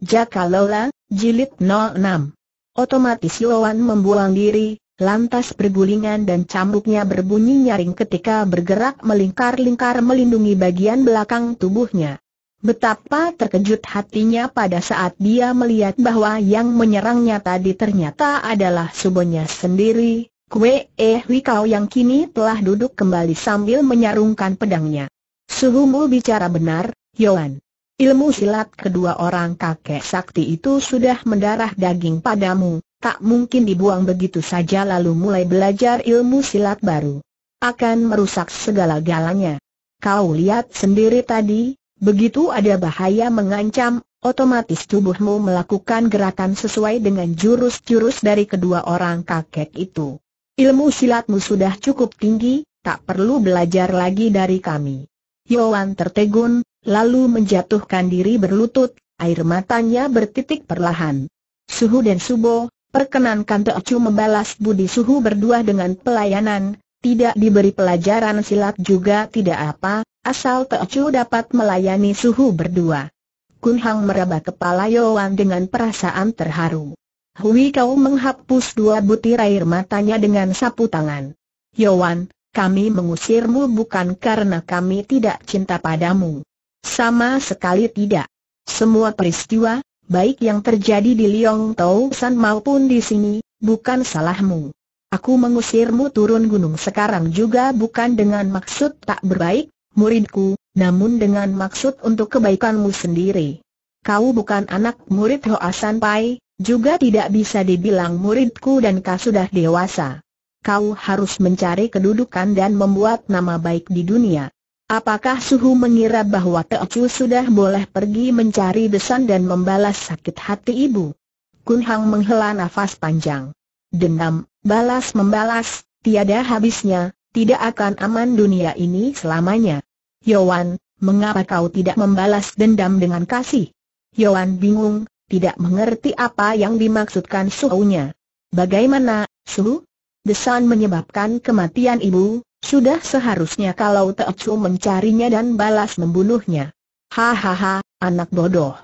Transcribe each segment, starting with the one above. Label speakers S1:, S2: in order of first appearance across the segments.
S1: Jaka Lola, Jilid 06. Otomatis Yowan membuang diri, lantas pergulingan dan cambuknya berbunyi nyaring ketika bergerak melingkar-lingkar melindungi bagian belakang tubuhnya. Betapa terkejut hatinya pada saat dia melihat bahwa yang menyerangnya tadi ternyata adalah subonya sendiri, Kwe Eh Wikau yang kini telah duduk kembali sambil menyarungkan pedangnya. Suhumu bicara benar, Yowan. Ilmu silat kedua orang kakek sakti itu sudah mendarah daging padamu, tak mungkin dibuang begitu saja lalu mulai belajar ilmu silat baru. Akan merusak segala galanya. Kau lihat sendiri tadi, begitu ada bahaya mengancam, otomatis tubuhmu melakukan gerakan sesuai dengan jurus-jurus dari kedua orang kakek itu. Ilmu silatmu sudah cukup tinggi, tak perlu belajar lagi dari kami. Yoan tertegun, lalu menjatuhkan diri berlutut, air matanya bertitik perlahan. Suhu dan Subo, perkenankan Teocu membalas budi Suhu berdua dengan pelayanan, tidak diberi pelajaran silat juga tidak apa, asal Teocu dapat melayani suhu berdua. Kun Hang meraba kepala Yoan dengan perasaan terharu. Hui Kau menghapus dua butir air matanya dengan sapu tangan. Yoan, kami mengusirmu bukan karena kami tidak cinta padamu. Sama sekali tidak. Semua peristiwa, baik yang terjadi di Liong Tau San maupun di sini, bukan salahmu. Aku mengusirmu turun gunung sekarang juga bukan dengan maksud tak berbaik, muridku, namun dengan maksud untuk kebaikanmu sendiri. Kau bukan anak murid Hoa San Pai, juga tidak bisa dibilang muridku dan kau sudah dewasa. Kau harus mencari kedudukan dan membuat nama baik di dunia. Apakah Suhu mengira bahwa Teocu sudah boleh pergi mencari desan dan membalas sakit hati ibu? Kun Hang menghela nafas panjang. Dendam, balas membalas, tiada habisnya, tidak akan aman dunia ini selamanya. Yowan, mengapa kau tidak membalas dendam dengan kasih? Yowan bingung, tidak mengerti apa yang dimaksudkan suhunya. Bagaimana, suhu? Desan menyebabkan kematian ibu, sudah seharusnya kalau Teocu mencarinya dan balas membunuhnya. Hahaha, anak bodoh.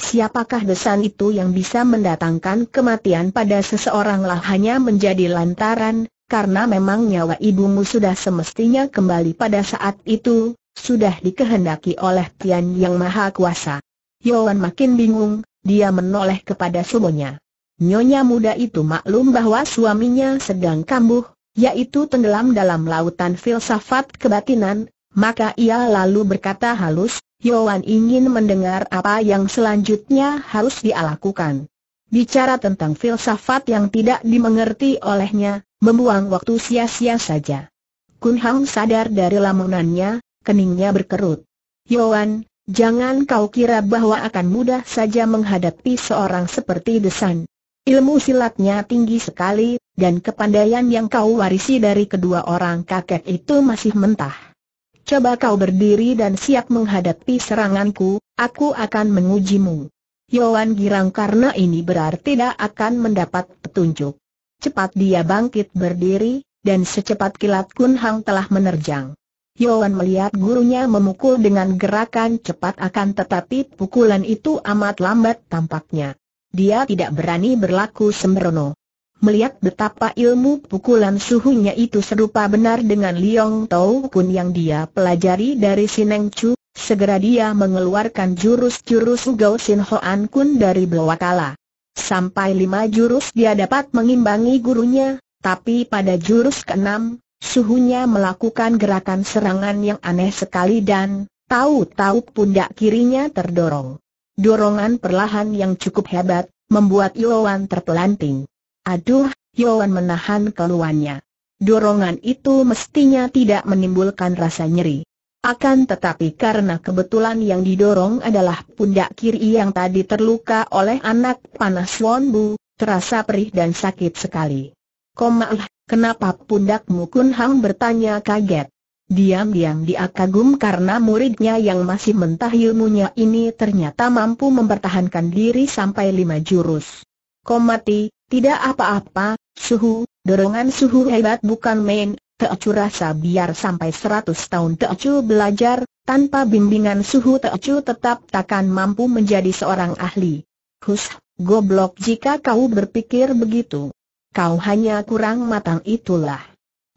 S1: Siapakah desan itu yang bisa mendatangkan kematian pada seseorang lah hanya menjadi lantaran, karena memang nyawa ibumu sudah semestinya kembali pada saat itu, sudah dikehendaki oleh Tian Yang Maha Kuasa. Yoan makin bingung, dia menoleh kepada sumonya. Nyonya muda itu maklum bahwa suaminya sedang kambuh, yaitu tenggelam dalam lautan filsafat kebatinan, maka ia lalu berkata halus, yohan ingin mendengar apa yang selanjutnya harus dialakukan Bicara tentang filsafat yang tidak dimengerti olehnya, membuang waktu sia-sia saja. Kun Hang sadar dari lamunannya, keningnya berkerut. yohan jangan kau kira bahwa akan mudah saja menghadapi seorang seperti Desan. Ilmu silatnya tinggi sekali, dan kepandaian yang kau warisi dari kedua orang kakek itu masih mentah. Coba kau berdiri dan siap menghadapi seranganku, aku akan mengujimu. Yohan girang karena ini berarti tidak akan mendapat petunjuk. Cepat dia bangkit berdiri, dan secepat kilat Kun Hang telah menerjang. Yohan melihat gurunya memukul dengan gerakan cepat akan tetapi pukulan itu amat lambat tampaknya. Dia tidak berani berlaku sembrono. Melihat betapa ilmu pukulan suhunya itu serupa benar dengan Liong Tau Kun yang dia pelajari dari Sineng Chu, segera dia mengeluarkan jurus-jurus Gao Sin Hoan Kun dari Belwakala. Sampai lima jurus dia dapat mengimbangi gurunya, tapi pada jurus keenam, suhunya melakukan gerakan serangan yang aneh sekali dan, tahu-tahu pundak kirinya terdorong. Dorongan perlahan yang cukup hebat, membuat Yowan terpelanting. Aduh, Yowan menahan keluhannya. Dorongan itu mestinya tidak menimbulkan rasa nyeri. Akan tetapi karena kebetulan yang didorong adalah pundak kiri yang tadi terluka oleh anak panas Wonbu, terasa perih dan sakit sekali. Komalah, kenapa pundakmu Kun Hang bertanya kaget. Diam-diam dia kagum karena muridnya yang masih mentah ilmunya ini ternyata mampu mempertahankan diri sampai lima jurus. Komati, tidak apa-apa, suhu, dorongan suhu hebat bukan main, Teocu rasa biar sampai seratus tahun Teocu belajar, tanpa bimbingan suhu Teocu tetap takkan mampu menjadi seorang ahli. Hus, goblok jika kau berpikir begitu. Kau hanya kurang matang itulah.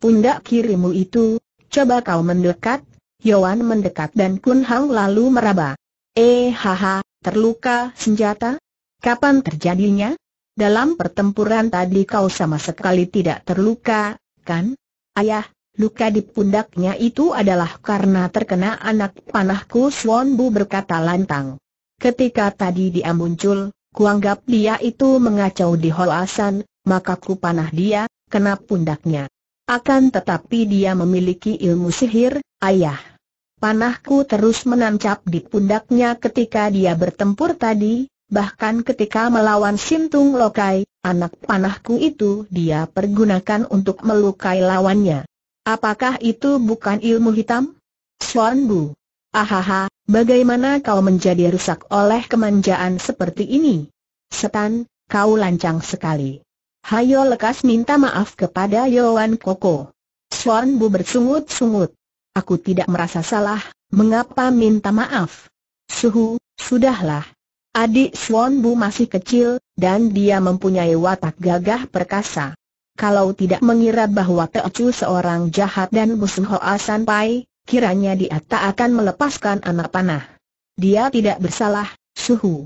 S1: Pundak kirimu itu, Coba kau mendekat, Yohan mendekat dan Kun Hang lalu meraba. Eh haha, terluka senjata? Kapan terjadinya? Dalam pertempuran tadi kau sama sekali tidak terluka, kan? Ayah, luka di pundaknya itu adalah karena terkena anak panahku Swan Bu berkata lantang. Ketika tadi dia muncul, kuanggap dia itu mengacau di Holasan, maka ku panah dia, kena pundaknya. Akan tetapi dia memiliki ilmu sihir, ayah. Panahku terus menancap di pundaknya ketika dia bertempur tadi, bahkan ketika melawan Sintung Lokai, anak panahku itu dia pergunakan untuk melukai lawannya. Apakah itu bukan ilmu hitam? Suan Bu. Ahaha, bagaimana kau menjadi rusak oleh kemanjaan seperti ini? Setan, kau lancang sekali. Hayo lekas minta maaf kepada Yohan Koko. Suan Bu bersungut-sungut. Aku tidak merasa salah, mengapa minta maaf? Suhu, sudahlah. Adik Suan Bu masih kecil, dan dia mempunyai watak gagah perkasa. Kalau tidak mengira bahwa Teocu seorang jahat dan musuh Hoa Sanpai, kiranya dia tak akan melepaskan anak panah. Dia tidak bersalah, Suhu.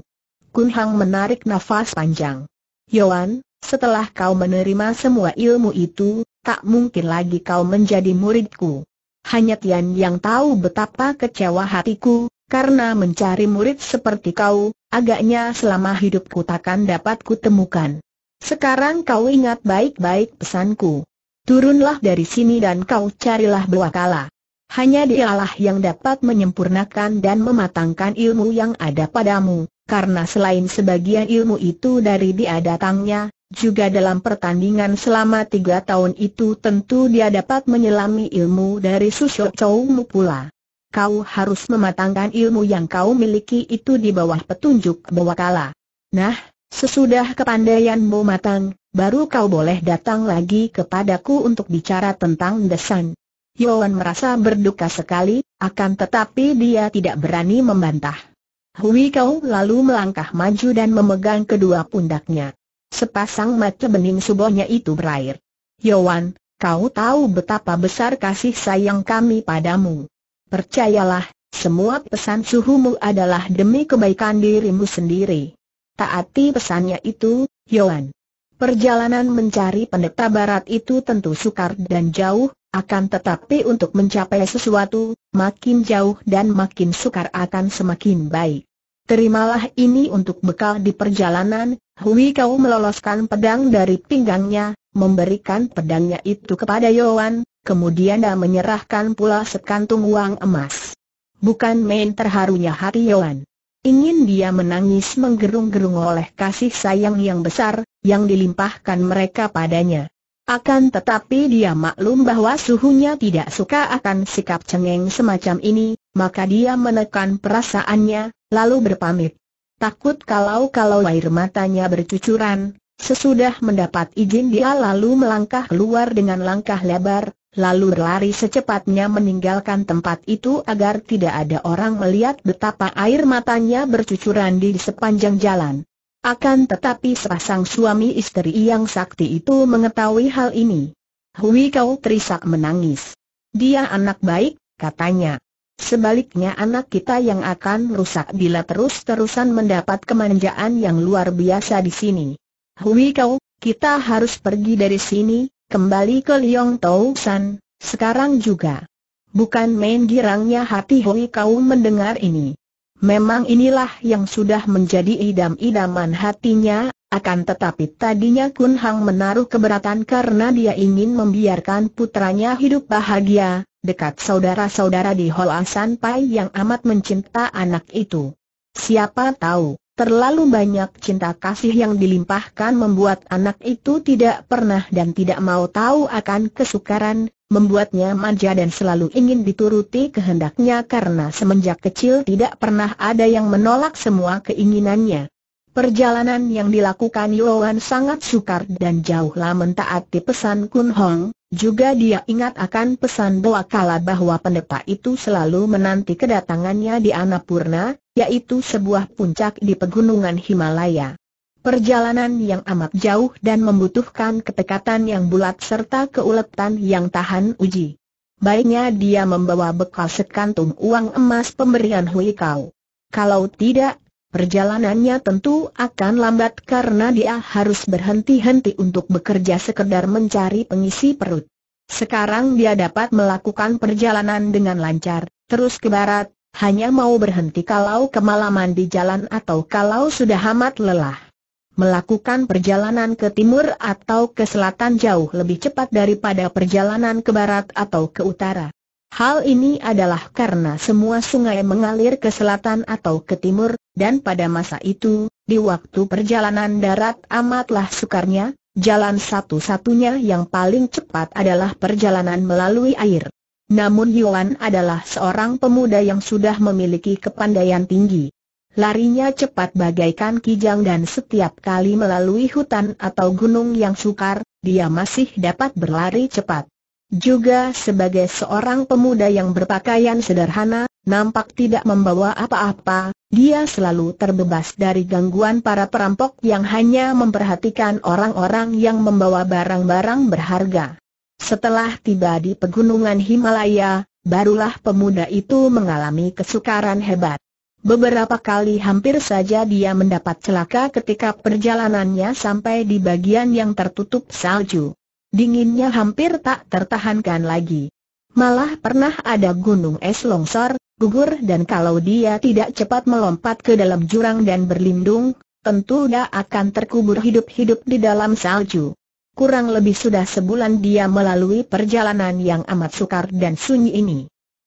S1: Kun Hang menarik nafas panjang. Yohan. Setelah kau menerima semua ilmu itu, tak mungkin lagi kau menjadi muridku. Hanya Tian yang tahu betapa kecewa hatiku, karena mencari murid seperti kau, agaknya selama hidupku takkan dapat kutemukan. Sekarang kau ingat baik-baik pesanku. Turunlah dari sini dan kau carilah Belakala. Hanya dialah yang dapat menyempurnakan dan mematangkan ilmu yang ada padamu karena selain sebagian ilmu itu dari dia datangnya, juga dalam pertandingan selama tiga tahun itu tentu dia dapat menyelami ilmu dari Susyo Choumu pula. Kau harus mematangkan ilmu yang kau miliki itu di bawah petunjuk Bawakala. Nah, sesudah kepandaianmu matang, baru kau boleh datang lagi kepadaku untuk bicara tentang desan. Yoan merasa berduka sekali, akan tetapi dia tidak berani membantah. Hui Kau lalu melangkah maju dan memegang kedua pundaknya. Sepasang mata bening subonya itu berair. Yowan, kau tahu betapa besar kasih sayang kami padamu. Percayalah, semua pesan suhumu adalah demi kebaikan dirimu sendiri. Taati pesannya itu, Yowan. Perjalanan mencari pendeta barat itu tentu sukar dan jauh, akan tetapi untuk mencapai sesuatu, makin jauh dan makin sukar akan semakin baik. Terimalah ini untuk bekal di perjalanan, Hui Kau meloloskan pedang dari pinggangnya, memberikan pedangnya itu kepada Yohan, kemudian dia menyerahkan pula sekantung uang emas. Bukan main terharunya hati Yohan. Ingin dia menangis menggerung-gerung oleh kasih sayang yang besar, yang dilimpahkan mereka padanya. Akan tetapi dia maklum bahwa suhunya tidak suka akan sikap cengeng semacam ini, maka dia menekan perasaannya, lalu berpamit. Takut kalau-kalau air matanya bercucuran, sesudah mendapat izin dia lalu melangkah keluar dengan langkah lebar, lalu berlari secepatnya meninggalkan tempat itu agar tidak ada orang melihat betapa air matanya bercucuran di sepanjang jalan. Akan tetapi sepasang suami istri yang sakti itu mengetahui hal ini. Hui Kau terisak menangis. Dia anak baik, katanya. Sebaliknya anak kita yang akan rusak bila terus-terusan mendapat kemanjaan yang luar biasa di sini. Hui Kau, kita harus pergi dari sini, kembali ke Liong Tau San, sekarang juga. Bukan main girangnya hati Hui Kau mendengar ini. Memang inilah yang sudah menjadi idam-idaman hatinya, akan tetapi tadinya Kun Hang menaruh keberatan karena dia ingin membiarkan putranya hidup bahagia, dekat saudara-saudara di Hol Asan Pai yang amat mencinta anak itu. Siapa tahu, terlalu banyak cinta kasih yang dilimpahkan membuat anak itu tidak pernah dan tidak mau tahu akan kesukaran, membuatnya manja dan selalu ingin dituruti kehendaknya karena semenjak kecil tidak pernah ada yang menolak semua keinginannya. Perjalanan yang dilakukan Yoan sangat sukar dan jauhlah mentaati pesan Kun Hong, juga dia ingat akan pesan Boa Kala bahwa pendeta itu selalu menanti kedatangannya di Anapurna, yaitu sebuah puncak di pegunungan Himalaya. Perjalanan yang amat jauh dan membutuhkan ketekatan yang bulat serta keuletan yang tahan uji. Baiknya dia membawa bekal sekantung uang emas pemberian Hui Kau. Kalau tidak, perjalanannya tentu akan lambat karena dia harus berhenti-henti untuk bekerja sekedar mencari pengisi perut. Sekarang dia dapat melakukan perjalanan dengan lancar, terus ke barat, hanya mau berhenti kalau kemalaman di jalan atau kalau sudah amat lelah. Melakukan perjalanan ke timur atau ke selatan jauh lebih cepat daripada perjalanan ke barat atau ke utara. Hal ini adalah karena semua sungai mengalir ke selatan atau ke timur, dan pada masa itu, di waktu perjalanan darat amatlah sukarnya, jalan satu-satunya yang paling cepat adalah perjalanan melalui air. Namun Yuan adalah seorang pemuda yang sudah memiliki kepandaian tinggi. Larinya cepat bagaikan kijang dan setiap kali melalui hutan atau gunung yang sukar, dia masih dapat berlari cepat. Juga sebagai seorang pemuda yang berpakaian sederhana, nampak tidak membawa apa-apa, dia selalu terbebas dari gangguan para perampok yang hanya memperhatikan orang-orang yang membawa barang-barang berharga. Setelah tiba di pegunungan Himalaya, barulah pemuda itu mengalami kesukaran hebat. Beberapa kali hampir saja dia mendapat celaka ketika perjalanannya sampai di bagian yang tertutup salju. Dinginnya hampir tak tertahankan lagi. Malah pernah ada gunung es longsor, gugur dan kalau dia tidak cepat melompat ke dalam jurang dan berlindung, tentu dia akan terkubur hidup-hidup di dalam salju. Kurang lebih sudah sebulan dia melalui perjalanan yang amat sukar dan sunyi ini.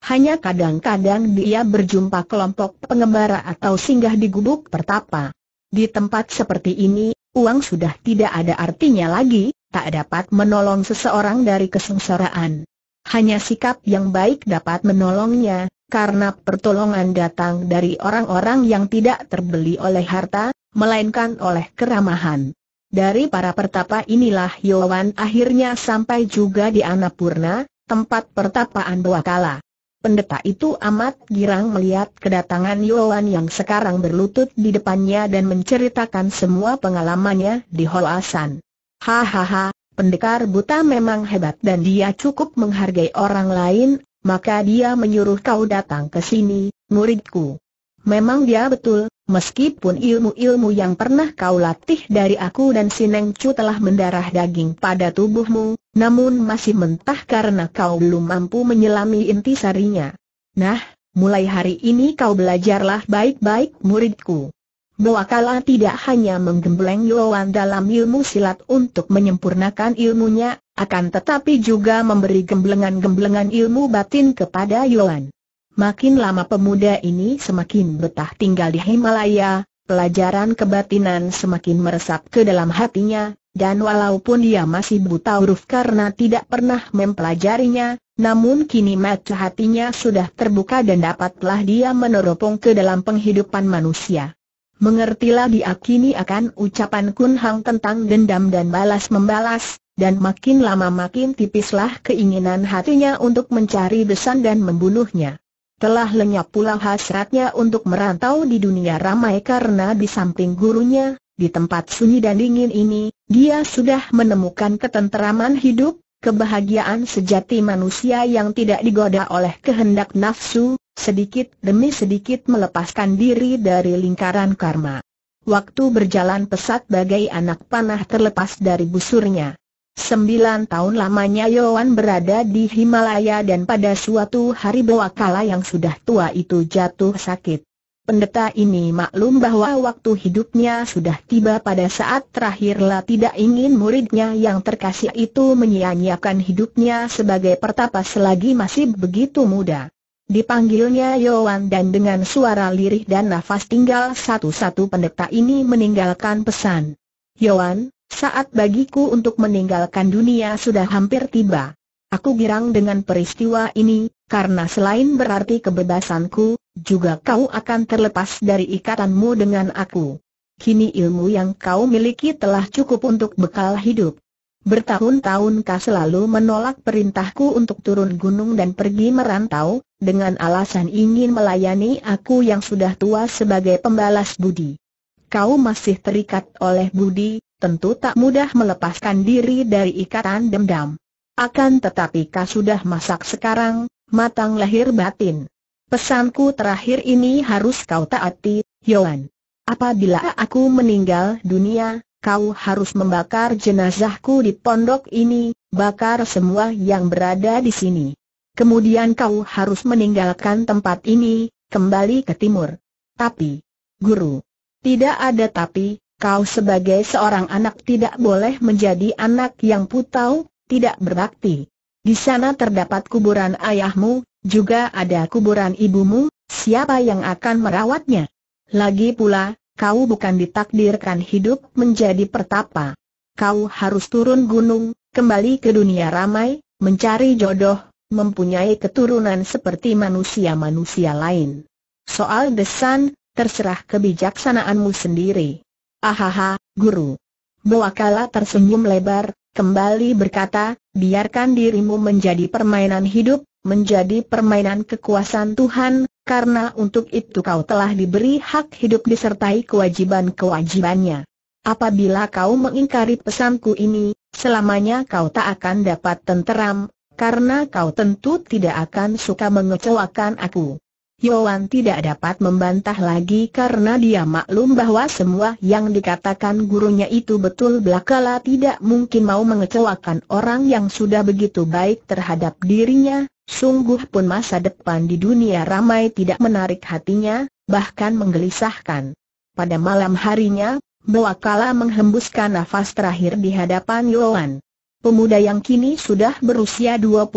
S1: Hanya kadang-kadang dia berjumpa kelompok pengembara atau singgah di gubuk pertapa. Di tempat seperti ini, uang sudah tidak ada artinya lagi, tak dapat menolong seseorang dari kesengsaraan. Hanya sikap yang baik dapat menolongnya, karena pertolongan datang dari orang-orang yang tidak terbeli oleh harta, melainkan oleh keramahan. Dari para pertapa inilah Yowan akhirnya sampai juga di Anapurna, tempat pertapaan Bawakala. Pendeta itu amat girang melihat kedatangan Yoan yang sekarang berlutut di depannya dan menceritakan semua pengalamannya di Holasan. Hahaha, pendekar buta memang hebat dan dia cukup menghargai orang lain, maka dia menyuruh kau datang ke sini, muridku. Memang dia ya betul, meskipun ilmu-ilmu yang pernah kau latih dari aku dan Sineng Chu telah mendarah daging pada tubuhmu, namun masih mentah karena kau belum mampu menyelami inti sarinya. Nah, mulai hari ini kau belajarlah baik-baik muridku. Boakala tidak hanya menggembleng Yowan dalam ilmu silat untuk menyempurnakan ilmunya, akan tetapi juga memberi gemblengan-gemblengan ilmu batin kepada Yowan. Makin lama pemuda ini semakin betah tinggal di Himalaya, pelajaran kebatinan semakin meresap ke dalam hatinya, dan walaupun dia masih buta huruf karena tidak pernah mempelajarinya, namun kini mata hatinya sudah terbuka dan dapatlah dia meneropong ke dalam penghidupan manusia. Mengertilah dia kini akan ucapan Kun Hang tentang dendam dan balas membalas, dan makin lama makin tipislah keinginan hatinya untuk mencari besan dan membunuhnya. Telah lenyap pula hasratnya untuk merantau di dunia ramai karena di samping gurunya, di tempat sunyi dan dingin ini, dia sudah menemukan ketenteraman hidup, kebahagiaan sejati manusia yang tidak digoda oleh kehendak nafsu, sedikit demi sedikit melepaskan diri dari lingkaran karma. Waktu berjalan pesat bagai anak panah terlepas dari busurnya. Sembilan tahun lamanya Yohan berada di Himalaya dan pada suatu hari bawa kala yang sudah tua itu jatuh sakit. Pendeta ini maklum bahwa waktu hidupnya sudah tiba pada saat terakhirlah tidak ingin muridnya yang terkasih itu menyia-nyiakan hidupnya sebagai pertapa selagi masih begitu muda. Dipanggilnya Yowan dan dengan suara lirih dan nafas tinggal satu-satu pendeta ini meninggalkan pesan. Yowan, saat bagiku untuk meninggalkan dunia sudah hampir tiba. Aku girang dengan peristiwa ini, karena selain berarti kebebasanku, juga kau akan terlepas dari ikatanmu dengan aku. Kini ilmu yang kau miliki telah cukup untuk bekal hidup. Bertahun-tahun kau selalu menolak perintahku untuk turun gunung dan pergi merantau, dengan alasan ingin melayani aku yang sudah tua sebagai pembalas budi. Kau masih terikat oleh budi, tentu tak mudah melepaskan diri dari ikatan dendam. Akan tetapi kau sudah masak sekarang, matang lahir batin. Pesanku terakhir ini harus kau taati, Yohan. Apabila aku meninggal dunia, kau harus membakar jenazahku di pondok ini, bakar semua yang berada di sini. Kemudian kau harus meninggalkan tempat ini, kembali ke timur. Tapi, guru, tidak ada tapi, kau sebagai seorang anak tidak boleh menjadi anak yang putau, tidak berbakti. Di sana terdapat kuburan ayahmu, juga ada kuburan ibumu, siapa yang akan merawatnya? Lagi pula, kau bukan ditakdirkan hidup menjadi pertapa. Kau harus turun gunung, kembali ke dunia ramai, mencari jodoh, mempunyai keturunan seperti manusia-manusia lain. Soal desan, terserah kebijaksanaanmu sendiri. Ahaha, guru. Boakala tersenyum lebar, kembali berkata, biarkan dirimu menjadi permainan hidup, menjadi permainan kekuasaan Tuhan, karena untuk itu kau telah diberi hak hidup disertai kewajiban-kewajibannya. Apabila kau mengingkari pesanku ini, selamanya kau tak akan dapat tenteram, karena kau tentu tidak akan suka mengecewakan aku. Yowan tidak dapat membantah lagi karena dia maklum bahwa semua yang dikatakan gurunya itu betul belakala tidak mungkin mau mengecewakan orang yang sudah begitu baik terhadap dirinya, sungguh pun masa depan di dunia ramai tidak menarik hatinya, bahkan menggelisahkan. Pada malam harinya, Belakala menghembuskan nafas terakhir di hadapan Yowan. Pemuda yang kini sudah berusia 25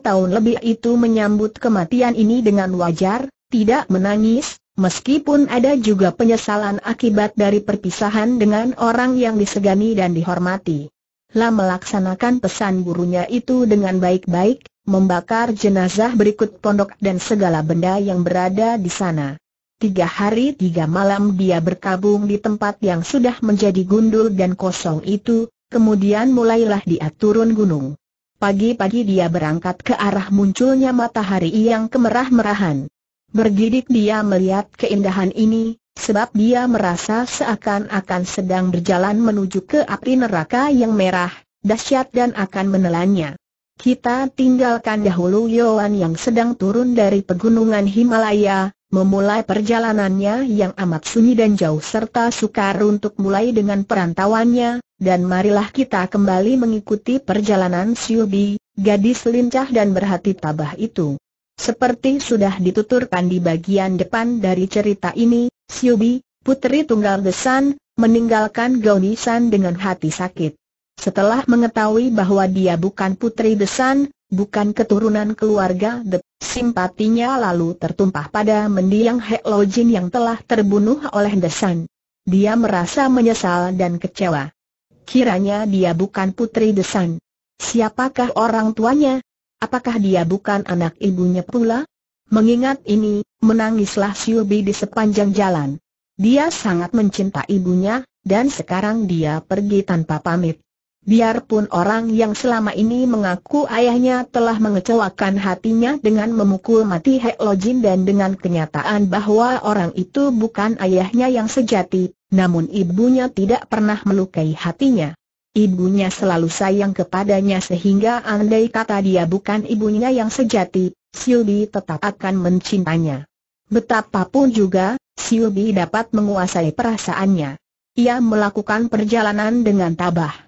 S1: tahun lebih itu menyambut kematian ini dengan wajar, tidak menangis, meskipun ada juga penyesalan akibat dari perpisahan dengan orang yang disegani dan dihormati. Lah melaksanakan pesan gurunya itu dengan baik-baik, membakar jenazah berikut pondok dan segala benda yang berada di sana. Tiga hari tiga malam dia berkabung di tempat yang sudah menjadi gundul dan kosong itu, kemudian mulailah dia turun gunung. Pagi-pagi dia berangkat ke arah munculnya matahari yang kemerah-merahan. Bergidik dia melihat keindahan ini, sebab dia merasa seakan-akan sedang berjalan menuju ke api neraka yang merah, dahsyat dan akan menelannya. Kita tinggalkan dahulu Yohan yang sedang turun dari pegunungan Himalaya, memulai perjalanannya yang amat sunyi dan jauh serta sukar untuk mulai dengan perantauannya, dan marilah kita kembali mengikuti perjalanan Siubi, gadis lincah dan berhati tabah itu. Seperti sudah dituturkan di bagian depan dari cerita ini, Siubi, putri tunggal Desan, meninggalkan Gaunisan dengan hati sakit. Setelah mengetahui bahwa dia bukan putri Desan, bukan keturunan keluarga The, simpatinya lalu tertumpah pada mendiang Hek yang telah terbunuh oleh Desan. Dia merasa menyesal dan kecewa. Kiranya dia bukan putri Desan. Siapakah orang tuanya? Apakah dia bukan anak ibunya pula? Mengingat ini, menangislah Siubi di sepanjang jalan. Dia sangat mencinta ibunya, dan sekarang dia pergi tanpa pamit. Biarpun orang yang selama ini mengaku ayahnya telah mengecewakan hatinya dengan memukul mati Hek Lojin dan dengan kenyataan bahwa orang itu bukan ayahnya yang sejati, namun ibunya tidak pernah melukai hatinya. Ibunya selalu sayang kepadanya sehingga andai kata dia bukan ibunya yang sejati, Silbi tetap akan mencintainya. Betapapun juga, Silbi dapat menguasai perasaannya. Ia melakukan perjalanan dengan tabah.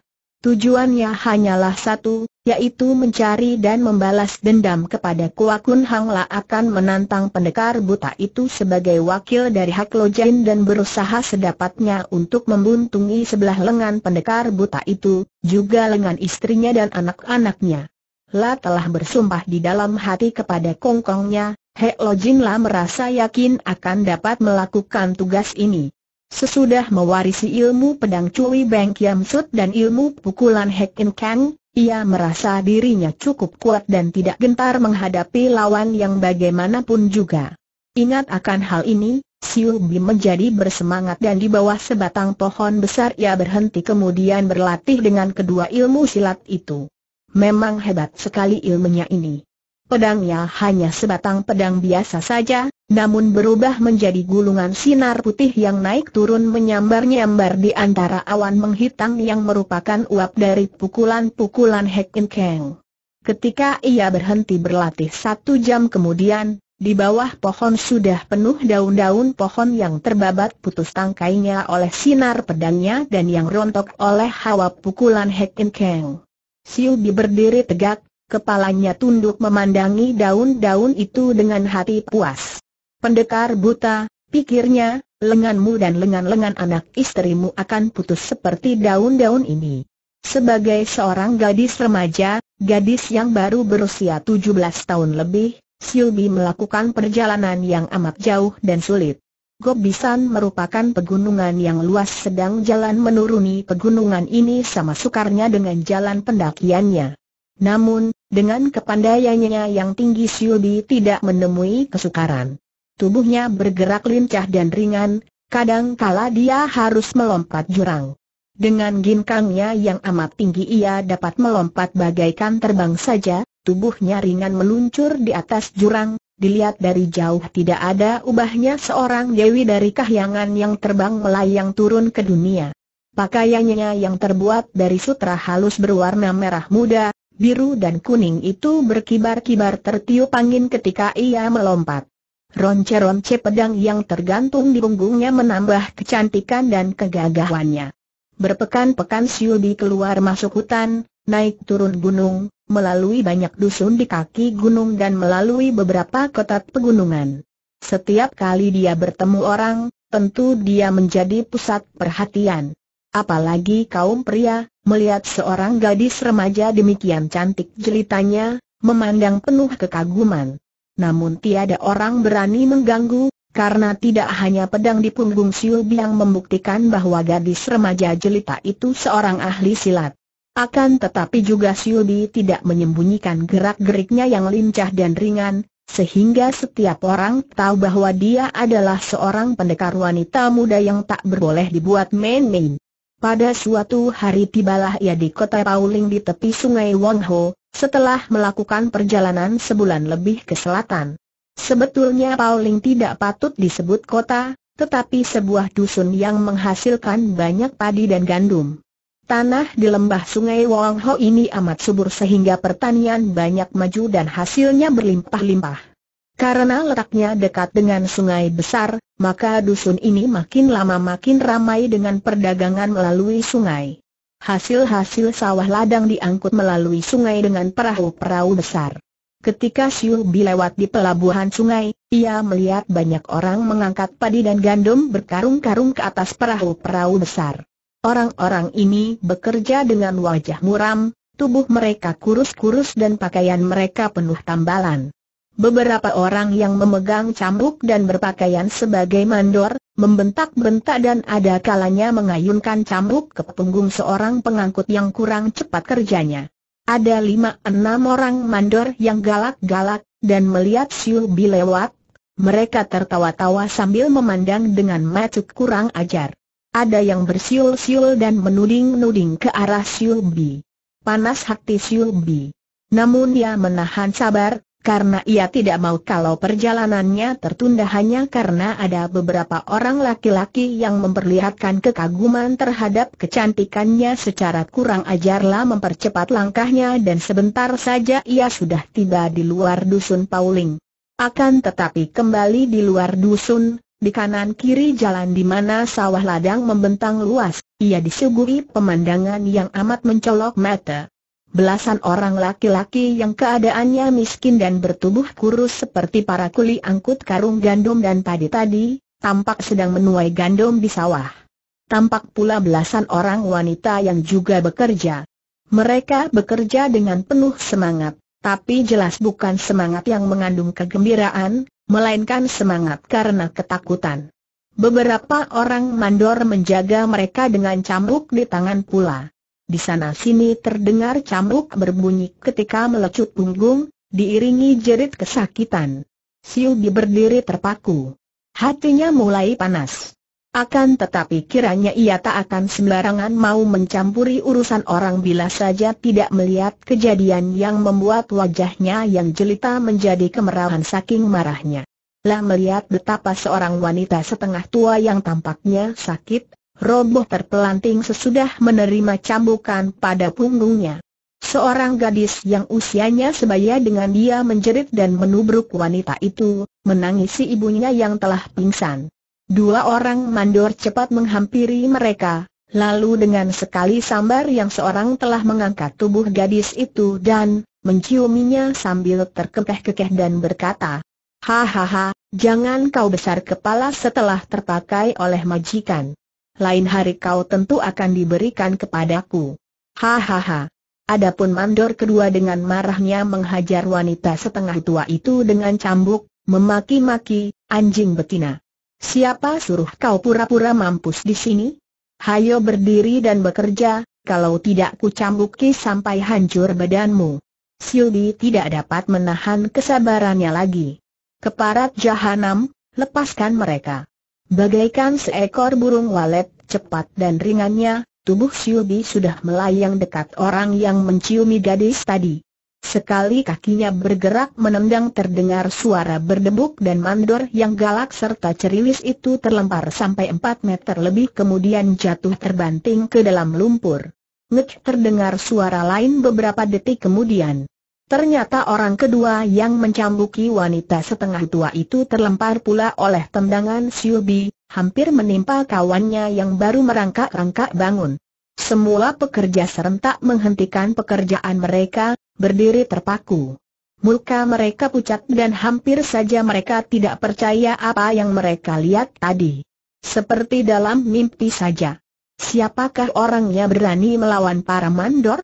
S1: Tujuannya hanyalah satu, yaitu mencari dan membalas dendam kepada Kuakun Hangla akan menantang pendekar buta itu sebagai wakil dari Hak Lojain dan berusaha sedapatnya untuk membuntungi sebelah lengan pendekar buta itu, juga lengan istrinya dan anak-anaknya. La telah bersumpah di dalam hati kepada kongkongnya, Hek Lojin La merasa yakin akan dapat melakukan tugas ini. Sesudah mewarisi ilmu pedang Cui Beng Kiam Sut dan ilmu pukulan Hek In Kang, ia merasa dirinya cukup kuat dan tidak gentar menghadapi lawan yang bagaimanapun juga. Ingat akan hal ini, Siu Bi menjadi bersemangat dan di bawah sebatang pohon besar ia berhenti kemudian berlatih dengan kedua ilmu silat itu. Memang hebat sekali ilmunya ini. Pedangnya hanya sebatang pedang biasa saja, namun berubah menjadi gulungan sinar putih yang naik turun menyambar-nyambar di antara awan menghitam yang merupakan uap dari pukulan-pukulan Hekin Kang. Ketika ia berhenti berlatih satu jam kemudian, di bawah pohon sudah penuh daun-daun pohon yang terbabat putus tangkainya oleh sinar pedangnya dan yang rontok oleh hawa pukulan Hekin Kang. Siubi berdiri tegak, kepalanya tunduk memandangi daun-daun itu dengan hati puas. Pendekar buta, pikirnya, lenganmu dan lengan-lengan anak istrimu akan putus seperti daun-daun ini. Sebagai seorang gadis remaja, gadis yang baru berusia 17 tahun lebih, Silbi melakukan perjalanan yang amat jauh dan sulit. Gobisan merupakan pegunungan yang luas sedang jalan menuruni pegunungan ini sama sukarnya dengan jalan pendakiannya. Namun, dengan kepandaiannya yang tinggi Xiubi tidak menemui kesukaran. Tubuhnya bergerak lincah dan ringan, kadang kala dia harus melompat jurang. Dengan ginkangnya yang amat tinggi ia dapat melompat bagaikan terbang saja, tubuhnya ringan meluncur di atas jurang, dilihat dari jauh tidak ada ubahnya seorang dewi dari kahyangan yang terbang melayang turun ke dunia. Pakaiannya yang terbuat dari sutra halus berwarna merah muda, biru dan kuning itu berkibar-kibar tertiup angin ketika ia melompat. Ronce-ronce pedang yang tergantung di punggungnya menambah kecantikan dan kegagahannya. Berpekan-pekan Siudi keluar masuk hutan, naik turun gunung, melalui banyak dusun di kaki gunung dan melalui beberapa kota pegunungan. Setiap kali dia bertemu orang, tentu dia menjadi pusat perhatian. Apalagi kaum pria, melihat seorang gadis remaja demikian cantik jelitanya, memandang penuh kekaguman. Namun tiada orang berani mengganggu, karena tidak hanya pedang di punggung siul Biang membuktikan bahwa gadis remaja jelita itu seorang ahli silat. Akan tetapi juga Siubi tidak menyembunyikan gerak-geriknya yang lincah dan ringan, sehingga setiap orang tahu bahwa dia adalah seorang pendekar wanita muda yang tak berboleh dibuat main-main. Pada suatu hari tibalah ia di kota Pauling di tepi sungai Wongho, setelah melakukan perjalanan sebulan lebih ke selatan. Sebetulnya Pauling tidak patut disebut kota, tetapi sebuah dusun yang menghasilkan banyak padi dan gandum. Tanah di lembah sungai Wongho ini amat subur sehingga pertanian banyak maju dan hasilnya berlimpah-limpah. Karena letaknya dekat dengan sungai besar, maka dusun ini makin lama makin ramai dengan perdagangan melalui sungai. Hasil-hasil sawah ladang diangkut melalui sungai dengan perahu-perahu besar. Ketika Siul Bi lewat di pelabuhan sungai, ia melihat banyak orang mengangkat padi dan gandum berkarung-karung ke atas perahu-perahu besar. Orang-orang ini bekerja dengan wajah muram, tubuh mereka kurus-kurus dan pakaian mereka penuh tambalan. Beberapa orang yang memegang cambuk dan berpakaian sebagai mandor, membentak-bentak dan ada kalanya mengayunkan cambuk ke punggung seorang pengangkut yang kurang cepat kerjanya. Ada lima enam orang mandor yang galak-galak, dan melihat Siu Bi lewat, mereka tertawa-tawa sambil memandang dengan mata kurang ajar. Ada yang bersiul-siul dan menuding-nuding ke arah Siu Bi. Panas hati Siu Bi. Namun dia menahan sabar, karena ia tidak mau kalau perjalanannya tertunda hanya karena ada beberapa orang laki-laki yang memperlihatkan kekaguman terhadap kecantikannya secara kurang ajarlah mempercepat langkahnya dan sebentar saja ia sudah tiba di luar dusun Pauling. Akan tetapi kembali di luar dusun, di kanan kiri jalan di mana sawah ladang membentang luas, ia disuguhi pemandangan yang amat mencolok mata belasan orang laki-laki yang keadaannya miskin dan bertubuh kurus seperti para kuli angkut karung gandum dan padi tadi, tampak sedang menuai gandum di sawah. Tampak pula belasan orang wanita yang juga bekerja. Mereka bekerja dengan penuh semangat, tapi jelas bukan semangat yang mengandung kegembiraan, melainkan semangat karena ketakutan. Beberapa orang mandor menjaga mereka dengan cambuk di tangan pula. Di sana-sini terdengar cambuk berbunyi ketika melecut punggung, diiringi jerit kesakitan. Siubi berdiri terpaku. Hatinya mulai panas. Akan tetapi kiranya ia tak akan sembarangan mau mencampuri urusan orang bila saja tidak melihat kejadian yang membuat wajahnya yang jelita menjadi kemerahan saking marahnya. Lah melihat betapa seorang wanita setengah tua yang tampaknya sakit, roboh terpelanting sesudah menerima cambukan pada punggungnya. Seorang gadis yang usianya sebaya dengan dia menjerit dan menubruk wanita itu, menangisi ibunya yang telah pingsan. Dua orang mandor cepat menghampiri mereka, lalu dengan sekali sambar yang seorang telah mengangkat tubuh gadis itu dan menciuminya sambil terkekeh-kekeh dan berkata, Hahaha, jangan kau besar kepala setelah terpakai oleh majikan lain hari kau tentu akan diberikan kepadaku. Hahaha. Adapun mandor kedua dengan marahnya menghajar wanita setengah tua itu dengan cambuk, memaki-maki, anjing betina. Siapa suruh kau pura-pura mampus di sini? Hayo berdiri dan bekerja, kalau tidak ku cambuki sampai hancur badanmu. Sildi tidak dapat menahan kesabarannya lagi. Keparat jahanam, lepaskan mereka. Bagaikan seekor burung walet, cepat dan ringannya, tubuh Siubi sudah melayang dekat orang yang menciumi gadis tadi. Sekali kakinya bergerak menendang terdengar suara berdebuk dan mandor yang galak serta ceriwis itu terlempar sampai 4 meter lebih kemudian jatuh terbanting ke dalam lumpur. Ngek terdengar suara lain beberapa detik kemudian. Ternyata orang kedua yang mencambuki wanita setengah tua itu terlempar pula oleh tendangan Siubi, hampir menimpa kawannya yang baru merangkak-rangkak bangun. Semula pekerja serentak menghentikan pekerjaan mereka, berdiri terpaku. Muka mereka pucat dan hampir saja mereka tidak percaya apa yang mereka lihat tadi. Seperti dalam mimpi saja. Siapakah orangnya berani melawan para mandor?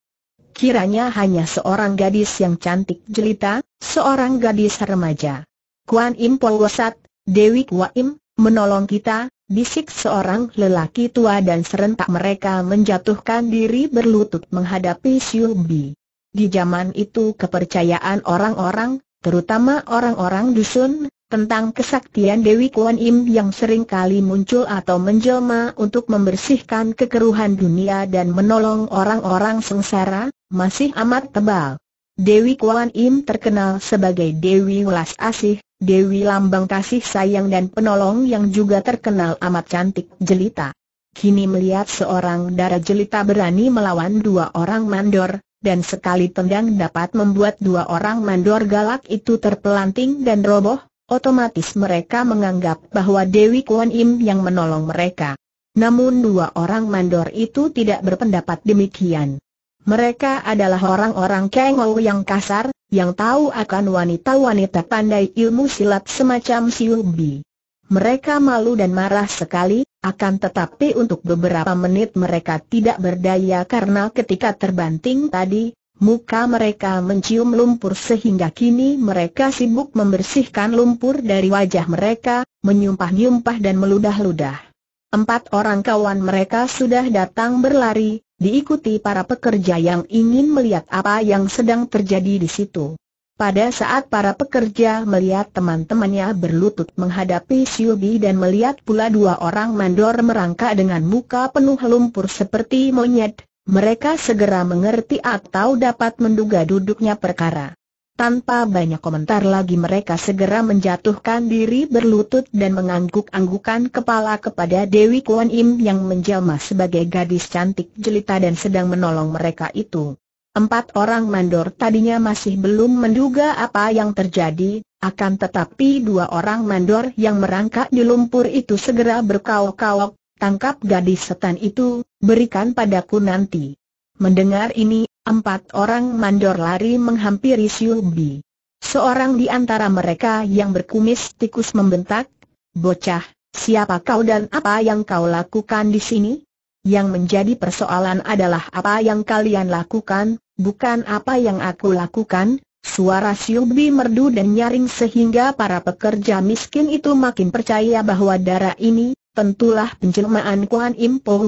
S1: kiranya hanya seorang gadis yang cantik jelita, seorang gadis remaja. Kuan Im polosat, Dewi Im, menolong kita, bisik seorang lelaki tua dan serentak mereka menjatuhkan diri berlutut menghadapi Siu Bi. Di zaman itu kepercayaan orang-orang, terutama orang-orang dusun, tentang kesaktian Dewi Kuan Im yang sering kali muncul atau menjelma untuk membersihkan kekeruhan dunia dan menolong orang-orang sengsara, masih amat tebal. Dewi Kuan Im terkenal sebagai Dewi Welas Asih, Dewi Lambang Kasih Sayang dan Penolong yang juga terkenal amat cantik jelita. Kini melihat seorang darah jelita berani melawan dua orang mandor, dan sekali tendang dapat membuat dua orang mandor galak itu terpelanting dan roboh, otomatis mereka menganggap bahwa Dewi Kuan Im yang menolong mereka. Namun dua orang mandor itu tidak berpendapat demikian. Mereka adalah orang-orang kengol yang kasar, yang tahu akan wanita-wanita pandai ilmu silat semacam Siubi. Mereka malu dan marah sekali, akan tetapi untuk beberapa menit mereka tidak berdaya karena ketika terbanting tadi, muka mereka mencium lumpur sehingga kini mereka sibuk membersihkan lumpur dari wajah mereka, menyumpah-nyumpah dan meludah-ludah. Empat orang kawan mereka sudah datang berlari, diikuti para pekerja yang ingin melihat apa yang sedang terjadi di situ. Pada saat para pekerja melihat teman-temannya berlutut menghadapi Siubi dan melihat pula dua orang mandor merangkak dengan muka penuh lumpur seperti monyet, mereka segera mengerti atau dapat menduga duduknya perkara. Tanpa banyak komentar lagi mereka segera menjatuhkan diri berlutut dan mengangguk-anggukan kepala kepada Dewi Kuan Im yang menjelma sebagai gadis cantik jelita dan sedang menolong mereka itu. Empat orang mandor tadinya masih belum menduga apa yang terjadi, akan tetapi dua orang mandor yang merangkak di lumpur itu segera berkawok-kawok, tangkap gadis setan itu, berikan padaku nanti. Mendengar ini, empat orang mandor lari menghampiri Bi. Seorang di antara mereka yang berkumis tikus membentak, Bocah, siapa kau dan apa yang kau lakukan di sini? Yang menjadi persoalan adalah apa yang kalian lakukan, bukan apa yang aku lakukan, Suara Bi merdu dan nyaring sehingga para pekerja miskin itu makin percaya bahwa darah ini, tentulah penjelmaan Kuan Im Po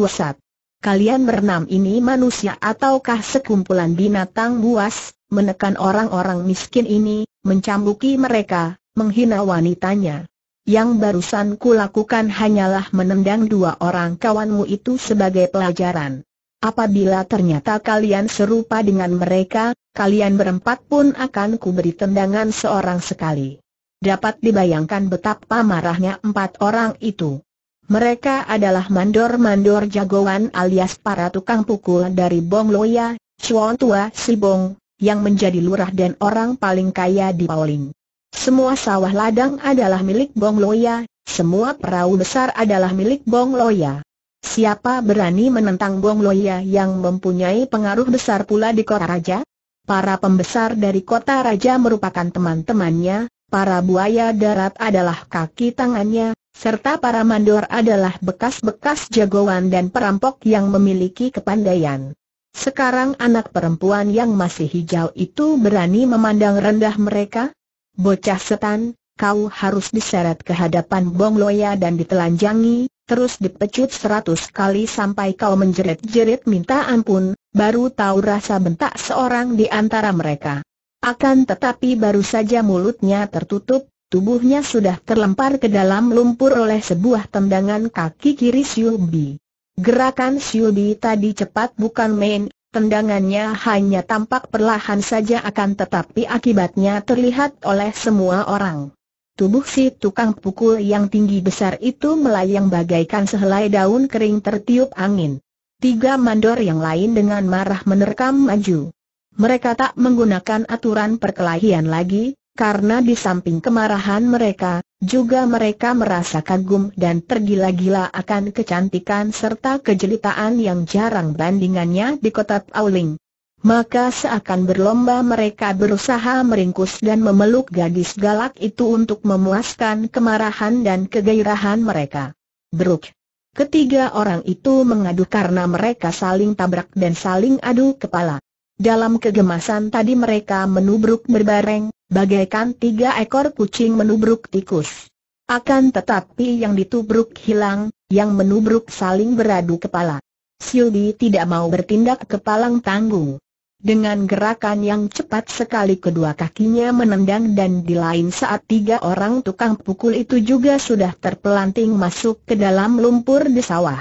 S1: kalian berenam ini manusia ataukah sekumpulan binatang buas, menekan orang-orang miskin ini, mencambuki mereka, menghina wanitanya. Yang barusan kulakukan hanyalah menendang dua orang kawanmu itu sebagai pelajaran. Apabila ternyata kalian serupa dengan mereka, kalian berempat pun akan kuberi tendangan seorang sekali. Dapat dibayangkan betapa marahnya empat orang itu. Mereka adalah mandor-mandor jagoan alias para tukang pukul dari Bong Loya, Chuan Tua Sibong, yang menjadi lurah dan orang paling kaya di Pauling. Semua sawah ladang adalah milik Bong Loya, semua perahu besar adalah milik Bong Loya. Siapa berani menentang Bong Loya yang mempunyai pengaruh besar pula di kota raja? Para pembesar dari kota raja merupakan teman-temannya, para buaya darat adalah kaki tangannya, serta para mandor adalah bekas-bekas jagoan dan perampok yang memiliki kepandaian. Sekarang anak perempuan yang masih hijau itu berani memandang rendah mereka? Bocah setan, kau harus diseret ke hadapan Bong Loya dan ditelanjangi, terus dipecut seratus kali sampai kau menjerit-jerit minta ampun, baru tahu rasa bentak seorang di antara mereka. Akan tetapi baru saja mulutnya tertutup, tubuhnya sudah terlempar ke dalam lumpur oleh sebuah tendangan kaki kiri Siubi. Gerakan Siubi tadi cepat bukan main, tendangannya hanya tampak perlahan saja akan tetapi akibatnya terlihat oleh semua orang. Tubuh si tukang pukul yang tinggi besar itu melayang bagaikan sehelai daun kering tertiup angin. Tiga mandor yang lain dengan marah menerkam maju. Mereka tak menggunakan aturan perkelahian lagi, karena di samping kemarahan mereka, juga mereka merasa kagum dan tergila-gila akan kecantikan serta kejelitaan yang jarang bandingannya di kota Pauling. Maka seakan berlomba mereka berusaha meringkus dan memeluk gadis galak itu untuk memuaskan kemarahan dan kegairahan mereka. Bruk. Ketiga orang itu mengadu karena mereka saling tabrak dan saling adu kepala. Dalam kegemasan tadi mereka menubruk berbareng, bagaikan tiga ekor kucing menubruk tikus. Akan tetapi yang ditubruk hilang, yang menubruk saling beradu kepala. Sildi tidak mau bertindak kepalang tanggung. Dengan gerakan yang cepat sekali kedua kakinya menendang dan di lain saat tiga orang tukang pukul itu juga sudah terpelanting masuk ke dalam lumpur di sawah.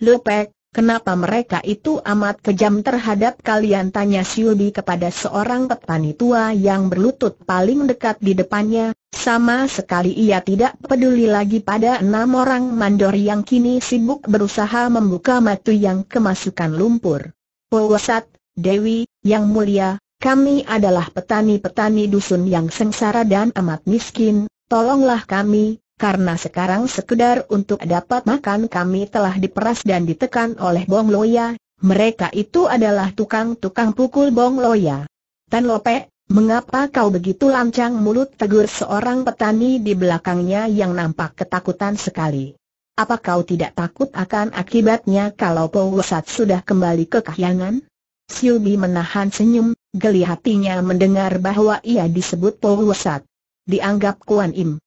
S1: Lepek, Kenapa mereka itu amat kejam terhadap kalian? Tanya Siudi kepada seorang petani tua yang berlutut paling dekat di depannya. Sama sekali ia tidak peduli lagi pada enam orang mandor yang kini sibuk berusaha membuka matu yang kemasukan lumpur. Pewasat, Dewi, Yang Mulia, kami adalah petani-petani dusun yang sengsara dan amat miskin, tolonglah kami, karena sekarang sekedar untuk dapat makan kami telah diperas dan ditekan oleh Bong Loya, mereka itu adalah tukang-tukang pukul Bong Loya. Tan Lope, mengapa kau begitu lancang mulut tegur seorang petani di belakangnya yang nampak ketakutan sekali. Apa kau tidak takut akan akibatnya kalau Powosat sudah kembali ke kahyangan? Siubi menahan senyum, geli hatinya mendengar bahwa ia disebut Powosat. Dianggap Kuan Im.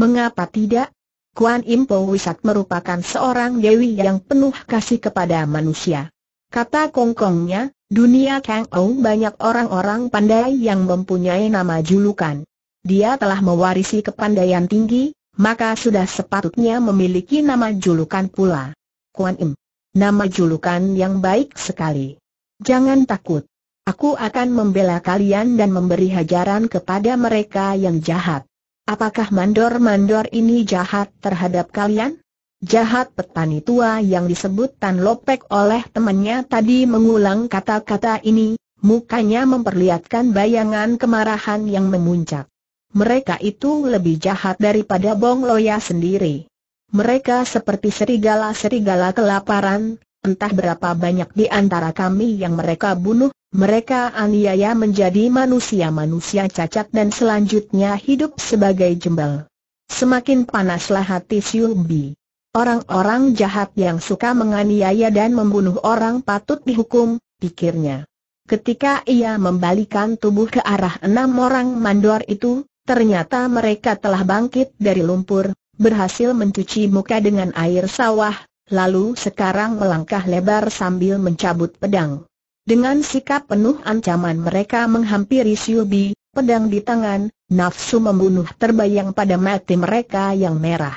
S1: Mengapa tidak? Kuan Im Po Wisat merupakan seorang dewi yang penuh kasih kepada manusia. Kata kongkongnya, dunia Kang Ou banyak orang-orang pandai yang mempunyai nama julukan. Dia telah mewarisi kepandaian tinggi, maka sudah sepatutnya memiliki nama julukan pula. Kuan Im, nama julukan yang baik sekali. Jangan takut. Aku akan membela kalian dan memberi hajaran kepada mereka yang jahat. Apakah mandor-mandor ini jahat terhadap kalian? Jahat petani tua yang disebut Tan Lopek oleh temannya tadi mengulang kata-kata ini, mukanya memperlihatkan bayangan kemarahan yang memuncak. Mereka itu lebih jahat daripada Bong Loya sendiri. Mereka seperti serigala-serigala kelaparan, Entah berapa banyak di antara kami yang mereka bunuh, mereka aniaya menjadi manusia-manusia cacat dan selanjutnya hidup sebagai jembal. Semakin panaslah hati Siulbi. Orang-orang jahat yang suka menganiaya dan membunuh orang patut dihukum, pikirnya. Ketika ia membalikan tubuh ke arah enam orang mandor itu, ternyata mereka telah bangkit dari lumpur, berhasil mencuci muka dengan air sawah, lalu sekarang melangkah lebar sambil mencabut pedang. Dengan sikap penuh ancaman mereka menghampiri Siubi, pedang di tangan, nafsu membunuh terbayang pada mati mereka yang merah.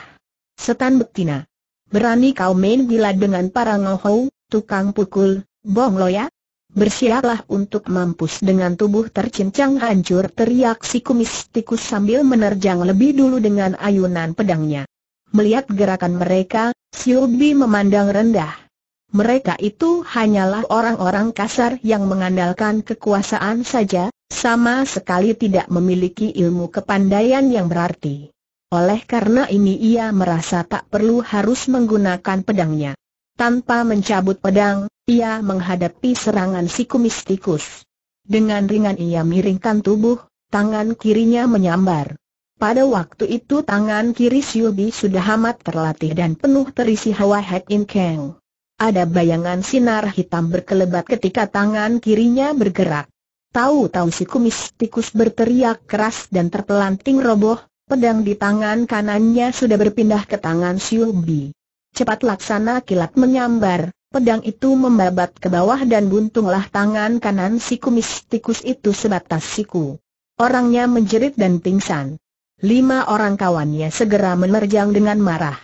S1: Setan betina. Berani kau main gila dengan para ngohou, tukang pukul, bong loya? Bersiaplah untuk mampus dengan tubuh tercincang hancur teriak si kumis tikus sambil menerjang lebih dulu dengan ayunan pedangnya. Melihat gerakan mereka, Xiubi memandang rendah. Mereka itu hanyalah orang-orang kasar yang mengandalkan kekuasaan saja, sama sekali tidak memiliki ilmu kepandaian yang berarti. Oleh karena ini ia merasa tak perlu harus menggunakan pedangnya. Tanpa mencabut pedang, ia menghadapi serangan si kumis tikus. Dengan ringan ia miringkan tubuh, tangan kirinya menyambar. Pada waktu itu tangan kiri Siubi sudah amat terlatih dan penuh terisi hawa Hek In Kang. Ada bayangan sinar hitam berkelebat ketika tangan kirinya bergerak. Tahu-tahu si kumis tikus berteriak keras dan terpelanting roboh, pedang di tangan kanannya sudah berpindah ke tangan Siubi. Cepat laksana kilat menyambar, pedang itu membabat ke bawah dan buntunglah tangan kanan si kumis tikus itu sebatas siku. Orangnya menjerit dan pingsan. Lima orang kawannya segera menerjang dengan marah.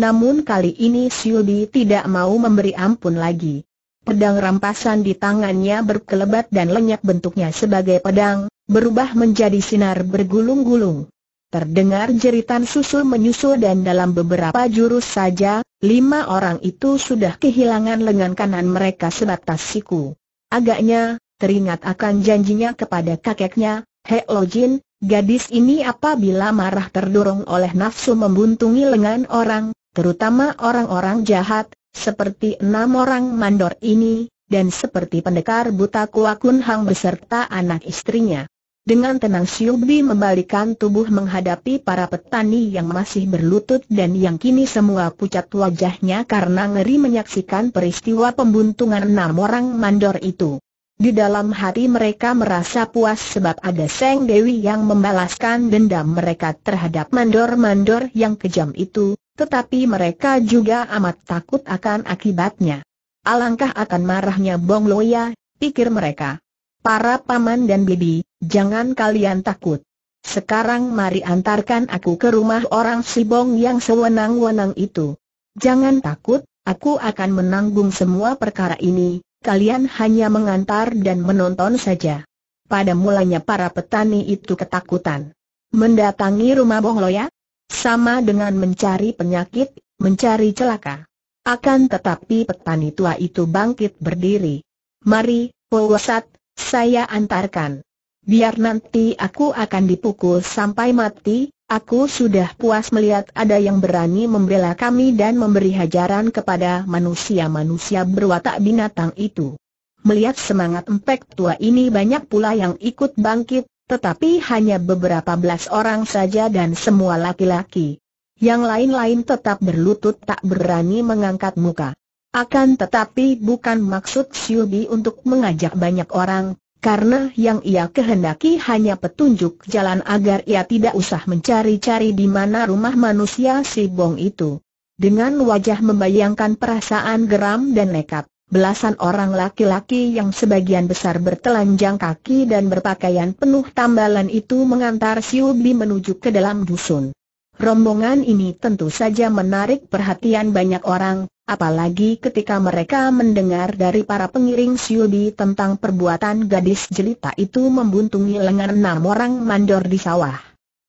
S1: Namun kali ini Siubi tidak mau memberi ampun lagi. Pedang rampasan di tangannya berkelebat dan lenyap bentuknya sebagai pedang, berubah menjadi sinar bergulung-gulung. Terdengar jeritan susul menyusul dan dalam beberapa jurus saja, lima orang itu sudah kehilangan lengan kanan mereka sebatas siku. Agaknya, teringat akan janjinya kepada kakeknya, Hek Jin. Gadis ini apabila marah terdorong oleh nafsu membuntungi lengan orang, terutama orang-orang jahat, seperti enam orang mandor ini, dan seperti pendekar buta Kuakun Hang beserta anak istrinya. Dengan tenang Siubi membalikan tubuh menghadapi para petani yang masih berlutut dan yang kini semua pucat wajahnya karena ngeri menyaksikan peristiwa pembuntungan enam orang mandor itu. Di dalam hati mereka merasa puas sebab ada Seng Dewi yang membalaskan dendam mereka terhadap mandor-mandor yang kejam itu, tetapi mereka juga amat takut akan akibatnya. Alangkah akan marahnya Bong Loya, pikir mereka. Para paman dan bibi, jangan kalian takut. Sekarang mari antarkan aku ke rumah orang Sibong yang sewenang-wenang itu. Jangan takut, aku akan menanggung semua perkara ini, kalian hanya mengantar dan menonton saja. Pada mulanya para petani itu ketakutan. Mendatangi rumah bongloya Sama dengan mencari penyakit, mencari celaka. Akan tetapi petani tua itu bangkit berdiri. Mari, Powasat, saya antarkan. Biar nanti aku akan dipukul sampai mati, Aku sudah puas melihat ada yang berani membela kami dan memberi hajaran kepada manusia-manusia berwatak binatang itu. Melihat semangat empek tua ini banyak pula yang ikut bangkit, tetapi hanya beberapa belas orang saja dan semua laki-laki. Yang lain-lain tetap berlutut tak berani mengangkat muka. Akan tetapi bukan maksud Siubi untuk mengajak banyak orang, karena yang ia kehendaki hanya petunjuk jalan agar ia tidak usah mencari-cari di mana rumah manusia si Bong itu. Dengan wajah membayangkan perasaan geram dan nekat, belasan orang laki-laki yang sebagian besar bertelanjang kaki dan berpakaian penuh tambalan itu mengantar si Ubi menuju ke dalam dusun. Rombongan ini tentu saja menarik perhatian banyak orang, Apalagi ketika mereka mendengar dari para pengiring Siubi tentang perbuatan gadis jelita itu membuntungi lengan enam orang mandor di sawah.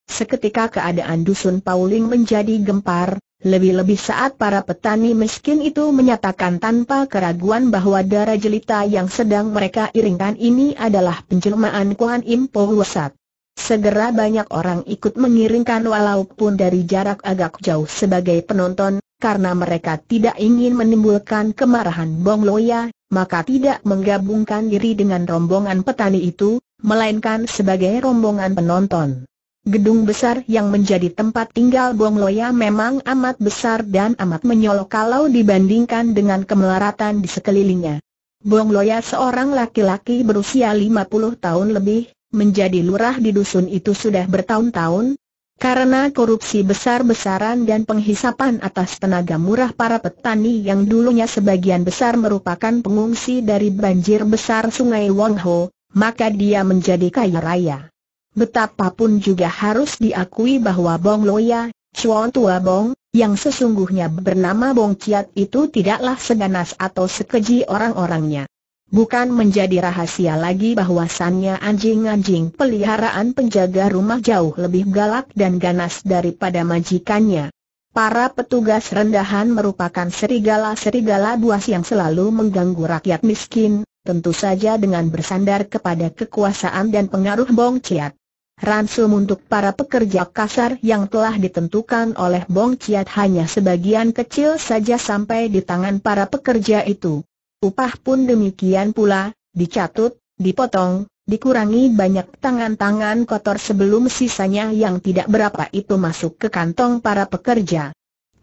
S1: Seketika keadaan dusun Pauling menjadi gempar, lebih-lebih saat para petani miskin itu menyatakan tanpa keraguan bahwa darah jelita yang sedang mereka iringkan ini adalah penjelmaan Kuan Im Po Segera banyak orang ikut mengiringkan walaupun dari jarak agak jauh sebagai penonton, karena mereka tidak ingin menimbulkan kemarahan Bong Loya, maka tidak menggabungkan diri dengan rombongan petani itu, melainkan sebagai rombongan penonton. Gedung besar yang menjadi tempat tinggal Bong Loya memang amat besar dan amat menyolok kalau dibandingkan dengan kemelaratan di sekelilingnya. Bong Loya seorang laki-laki berusia 50 tahun lebih, menjadi lurah di dusun itu sudah bertahun-tahun, karena korupsi besar-besaran dan penghisapan atas tenaga murah para petani yang dulunya sebagian besar merupakan pengungsi dari banjir besar sungai Wangho, maka dia menjadi kaya raya. Betapapun juga harus diakui bahwa Bong Loya, Chuan Tua Bong, yang sesungguhnya bernama Bong Chiat itu tidaklah seganas atau sekeji orang-orangnya. Bukan menjadi rahasia lagi bahwasannya anjing-anjing peliharaan penjaga rumah jauh lebih galak dan ganas daripada majikannya. Para petugas rendahan merupakan serigala-serigala buas yang selalu mengganggu rakyat miskin, tentu saja dengan bersandar kepada kekuasaan dan pengaruh Bong Ciat. Ransum untuk para pekerja kasar yang telah ditentukan oleh Bong Ciat hanya sebagian kecil saja sampai di tangan para pekerja itu. Upah pun demikian pula, dicatut, dipotong, dikurangi banyak tangan-tangan kotor sebelum sisanya yang tidak berapa itu masuk ke kantong para pekerja.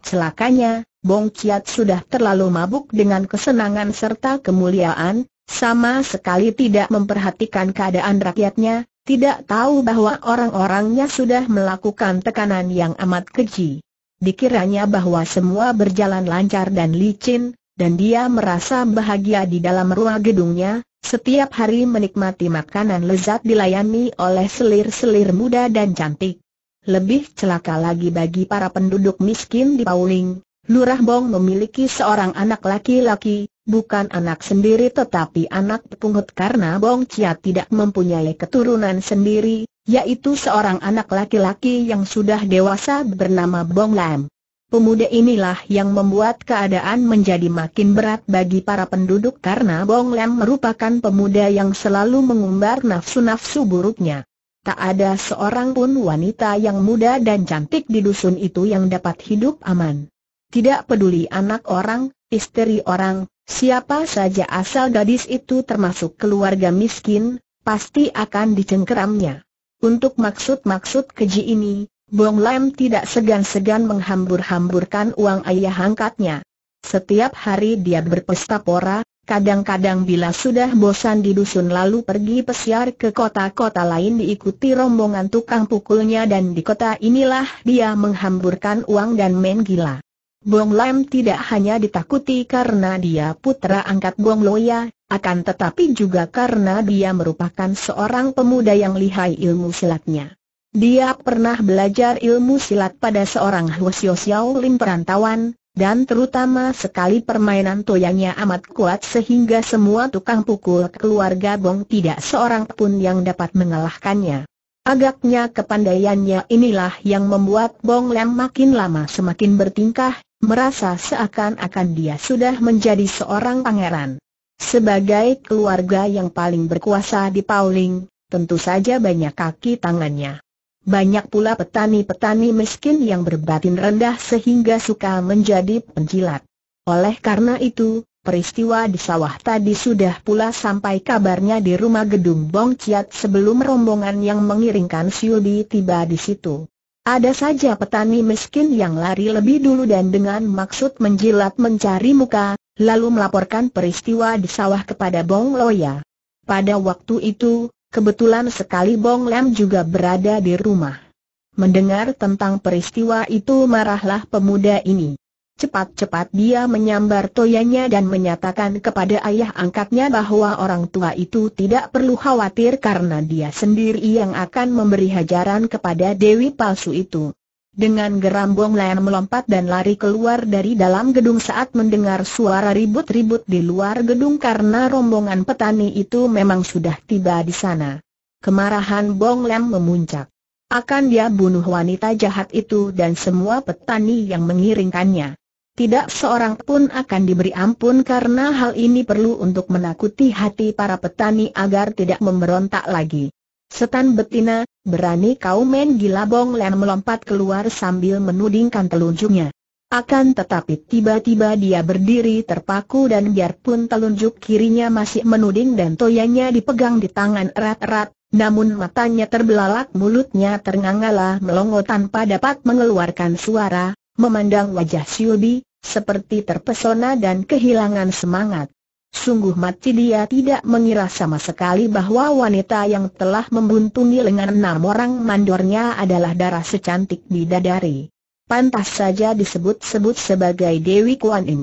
S1: Celakanya, Bong Ciat sudah terlalu mabuk dengan kesenangan serta kemuliaan, sama sekali tidak memperhatikan keadaan rakyatnya, tidak tahu bahwa orang-orangnya sudah melakukan tekanan yang amat keji. Dikiranya bahwa semua berjalan lancar dan licin, dan dia merasa bahagia di dalam ruang gedungnya, setiap hari menikmati makanan lezat dilayani oleh selir-selir muda dan cantik. Lebih celaka lagi bagi para penduduk miskin di Pauling, Lurah Bong memiliki seorang anak laki-laki, bukan anak sendiri tetapi anak pungut karena Bong Chia tidak mempunyai keturunan sendiri, yaitu seorang anak laki-laki yang sudah dewasa bernama Bong Lam. Pemuda inilah yang membuat keadaan menjadi makin berat bagi para penduduk karena Bong Lem merupakan pemuda yang selalu mengumbar nafsu-nafsu buruknya. Tak ada seorang pun wanita yang muda dan cantik di dusun itu yang dapat hidup aman. Tidak peduli anak orang, istri orang, siapa saja asal gadis itu termasuk keluarga miskin, pasti akan dicengkeramnya. Untuk maksud-maksud keji ini, Bong Lam tidak segan-segan menghambur-hamburkan uang ayah angkatnya. Setiap hari dia berpesta pora, kadang-kadang bila sudah bosan di dusun lalu pergi pesiar ke kota-kota lain diikuti rombongan tukang pukulnya dan di kota inilah dia menghamburkan uang dan main gila. Bong Lam tidak hanya ditakuti karena dia putra angkat Bong Loya, akan tetapi juga karena dia merupakan seorang pemuda yang lihai ilmu silatnya. Dia pernah belajar ilmu silat pada seorang Huosio Xiao Lim perantauan, dan terutama sekali permainan toyangnya amat kuat sehingga semua tukang pukul keluarga Bong tidak seorang pun yang dapat mengalahkannya. Agaknya kepandaiannya inilah yang membuat Bong Lem makin lama semakin bertingkah, merasa seakan-akan dia sudah menjadi seorang pangeran. Sebagai keluarga yang paling berkuasa di Pauling, tentu saja banyak kaki tangannya. Banyak pula petani-petani miskin yang berbatin rendah sehingga suka menjadi penjilat. Oleh karena itu, peristiwa di sawah tadi sudah pula sampai kabarnya di rumah gedung Bong Ciat sebelum rombongan yang mengiringkan Siubi tiba di situ. Ada saja petani miskin yang lari lebih dulu dan dengan maksud menjilat mencari muka, lalu melaporkan peristiwa di sawah kepada Bong Loya. Pada waktu itu, Kebetulan sekali Bong Lam juga berada di rumah. Mendengar tentang peristiwa itu marahlah pemuda ini. Cepat-cepat dia menyambar toyanya dan menyatakan kepada ayah angkatnya bahwa orang tua itu tidak perlu khawatir karena dia sendiri yang akan memberi hajaran kepada Dewi palsu itu dengan geram Bong Lian melompat dan lari keluar dari dalam gedung saat mendengar suara ribut-ribut di luar gedung karena rombongan petani itu memang sudah tiba di sana. Kemarahan Bong Lem memuncak. Akan dia bunuh wanita jahat itu dan semua petani yang mengiringkannya. Tidak seorang pun akan diberi ampun karena hal ini perlu untuk menakuti hati para petani agar tidak memberontak lagi. Setan betina, berani kau main gila Bong len melompat keluar sambil menudingkan telunjuknya. Akan tetapi tiba-tiba dia berdiri terpaku dan biarpun telunjuk kirinya masih menuding dan toyanya dipegang di tangan erat-erat, namun matanya terbelalak mulutnya terngangala melongo tanpa dapat mengeluarkan suara, memandang wajah Siubi, seperti terpesona dan kehilangan semangat. Sungguh mati dia tidak mengira sama sekali bahwa wanita yang telah membuntungi lengan enam orang mandornya adalah darah secantik bidadari. Pantas saja disebut-sebut sebagai Dewi Kuan Im.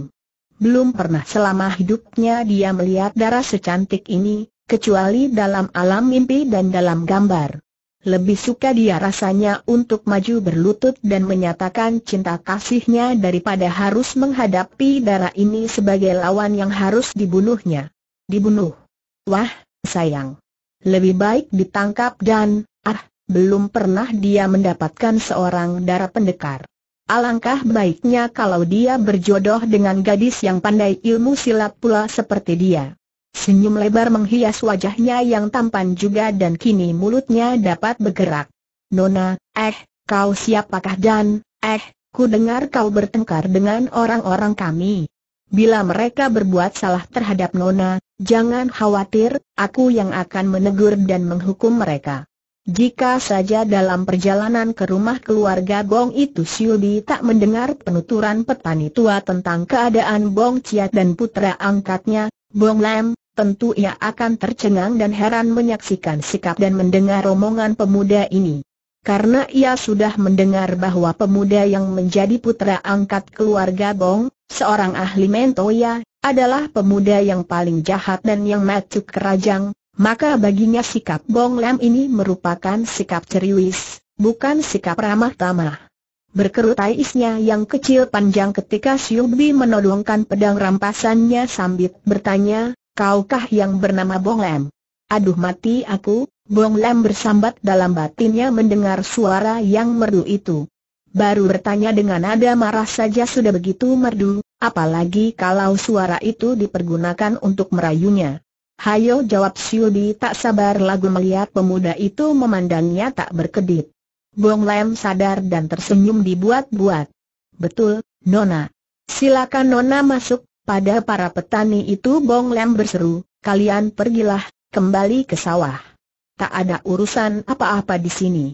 S1: Belum pernah selama hidupnya dia melihat darah secantik ini, kecuali dalam alam mimpi dan dalam gambar lebih suka dia rasanya untuk maju berlutut dan menyatakan cinta kasihnya daripada harus menghadapi darah ini sebagai lawan yang harus dibunuhnya. Dibunuh. Wah, sayang. Lebih baik ditangkap dan, ah, belum pernah dia mendapatkan seorang darah pendekar. Alangkah baiknya kalau dia berjodoh dengan gadis yang pandai ilmu silat pula seperti dia. Senyum lebar menghias wajahnya yang tampan juga dan kini mulutnya dapat bergerak. Nona, eh, kau siapakah dan, eh, ku dengar kau bertengkar dengan orang-orang kami. Bila mereka berbuat salah terhadap Nona, jangan khawatir, aku yang akan menegur dan menghukum mereka. Jika saja dalam perjalanan ke rumah keluarga Bong itu Siubi tak mendengar penuturan petani tua tentang keadaan Bong Ciat dan putra angkatnya, Bong Lam, tentu ia akan tercengang dan heran menyaksikan sikap dan mendengar omongan pemuda ini. Karena ia sudah mendengar bahwa pemuda yang menjadi putra angkat keluarga Bong, seorang ahli Mentoya, adalah pemuda yang paling jahat dan yang macuk kerajang, maka baginya sikap Bong Lam ini merupakan sikap ceriwis, bukan sikap ramah tamah. Berkerut isnya yang kecil panjang ketika Siubi menodongkan pedang rampasannya sambil bertanya, kaukah yang bernama Bong Lam? Aduh mati aku, Bong Lam bersambat dalam batinnya mendengar suara yang merdu itu. Baru bertanya dengan nada marah saja sudah begitu merdu, apalagi kalau suara itu dipergunakan untuk merayunya. Hayo jawab Siudi tak sabar lagu melihat pemuda itu memandangnya tak berkedip. Bong Lam sadar dan tersenyum dibuat-buat. Betul, Nona. Silakan Nona masuk, pada para petani itu Bong Lem berseru, kalian pergilah, kembali ke sawah. Tak ada urusan apa-apa di sini.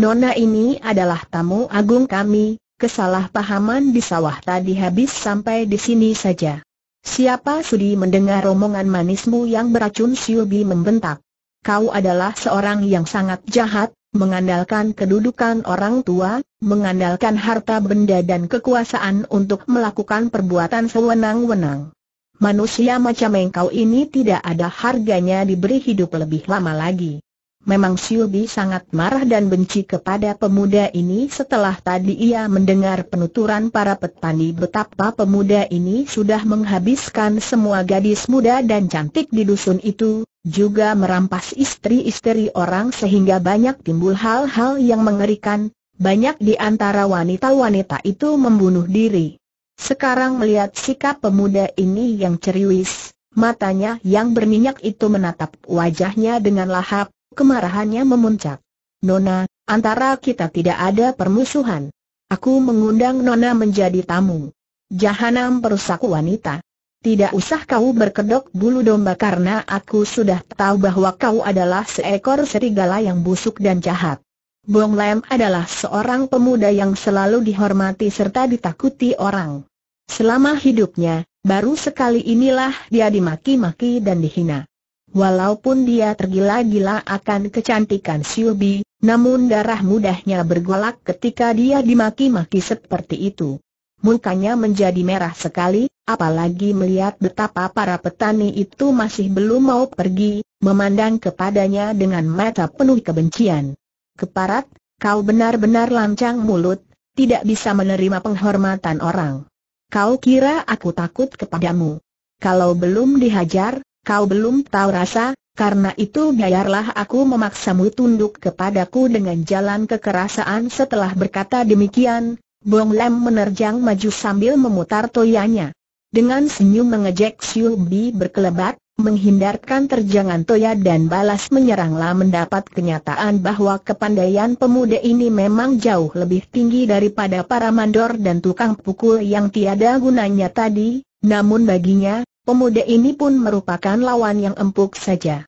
S1: Nona ini adalah tamu agung kami, kesalahpahaman di sawah tadi habis sampai di sini saja. Siapa sudi mendengar omongan manismu yang beracun Siubi membentak. Kau adalah seorang yang sangat jahat, mengandalkan kedudukan orang tua, mengandalkan harta benda dan kekuasaan untuk melakukan perbuatan sewenang-wenang. Manusia macam engkau ini tidak ada harganya diberi hidup lebih lama lagi. Memang Siubi sangat marah dan benci kepada pemuda ini setelah tadi ia mendengar penuturan para petani betapa pemuda ini sudah menghabiskan semua gadis muda dan cantik di dusun itu, juga merampas istri-istri orang sehingga banyak timbul hal-hal yang mengerikan, banyak di antara wanita-wanita itu membunuh diri. Sekarang melihat sikap pemuda ini yang ceriwis, matanya yang berminyak itu menatap wajahnya dengan lahap, kemarahannya memuncak. Nona, antara kita tidak ada permusuhan. Aku mengundang Nona menjadi tamu. Jahanam perusak wanita. Tidak usah kau berkedok bulu domba karena aku sudah tahu bahwa kau adalah seekor serigala yang busuk dan jahat. Bong Lem adalah seorang pemuda yang selalu dihormati serta ditakuti orang. Selama hidupnya, baru sekali inilah dia dimaki-maki dan dihina. Walaupun dia tergila-gila akan kecantikan Siubi, namun darah mudahnya bergolak ketika dia dimaki-maki seperti itu. Mukanya menjadi merah sekali, apalagi melihat betapa para petani itu masih belum mau pergi, memandang kepadanya dengan mata penuh kebencian. Keparat, kau benar-benar lancang mulut, tidak bisa menerima penghormatan orang. Kau kira aku takut kepadamu. Kalau belum dihajar, kau belum tahu rasa, karena itu biarlah aku memaksamu tunduk kepadaku dengan jalan kekerasaan setelah berkata demikian, Bong Lam menerjang maju sambil memutar toyanya. Dengan senyum mengejek Siu Bi berkelebat, menghindarkan terjangan Toya dan balas menyeranglah mendapat kenyataan bahwa kepandaian pemuda ini memang jauh lebih tinggi daripada para mandor dan tukang pukul yang tiada gunanya tadi, namun baginya, pemuda ini pun merupakan lawan yang empuk saja.